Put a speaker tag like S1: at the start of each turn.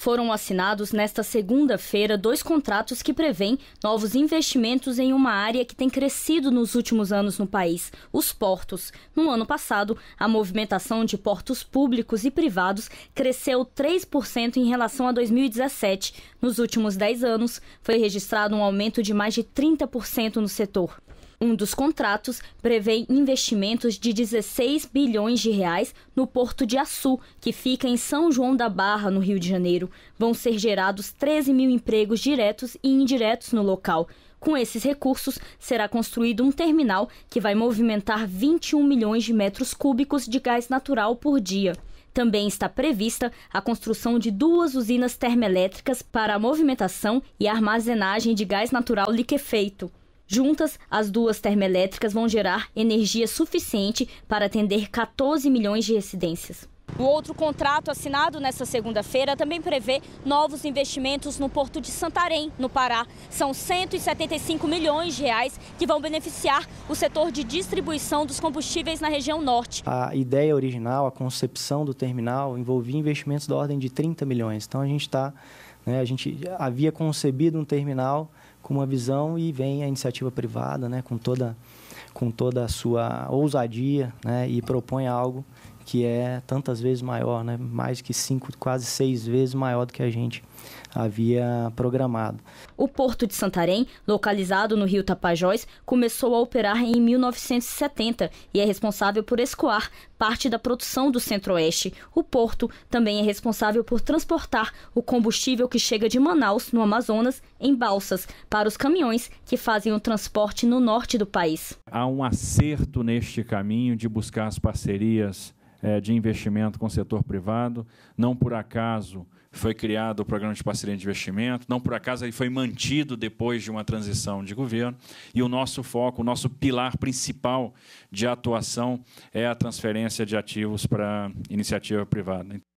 S1: foram assinados nesta segunda-feira dois contratos que prevêem novos investimentos em uma área que tem crescido nos últimos anos no país, os portos. No ano passado, a movimentação de portos públicos e privados cresceu 3% em relação a 2017. Nos últimos 10 anos, foi registrado um aumento de mais de 30% no setor. Um dos contratos prevê investimentos de 16 bilhões de reais no Porto de Açu, que fica em São João da Barra, no Rio de Janeiro. Vão ser gerados 13 mil empregos diretos e indiretos no local. Com esses recursos, será construído um terminal que vai movimentar 21 milhões de metros cúbicos de gás natural por dia. Também está prevista a construção de duas usinas termoelétricas para a movimentação e armazenagem de gás natural liquefeito. Juntas, as duas termoelétricas vão gerar energia suficiente para atender 14 milhões de residências. O outro contrato assinado nesta segunda-feira também prevê novos investimentos no porto de Santarém, no Pará. São 175 milhões de reais que vão beneficiar o setor de distribuição dos combustíveis na região norte.
S2: A ideia original, a concepção do terminal envolvia investimentos da ordem de 30 milhões. Então a gente está, né, a gente havia concebido um terminal com uma visão e vem a iniciativa privada, né, com toda com toda a sua ousadia, né, e propõe algo que é tantas vezes maior, né? mais que cinco, quase seis vezes maior do que a gente havia programado.
S1: O Porto de Santarém, localizado no Rio Tapajós, começou a operar em 1970 e é responsável por escoar parte da produção do Centro-Oeste. O porto também é responsável por transportar o combustível que chega de Manaus, no Amazonas, em balsas para os caminhões que fazem o transporte no norte do país.
S3: Há um acerto neste caminho de buscar as parcerias é, de investimento com o setor privado. Não por acaso foi criado o programa de parceria de investimento, não por acaso ele foi mantido depois de uma transição de governo. E o nosso foco, o nosso pilar principal de atuação é a transferência de ativos para iniciativa privada.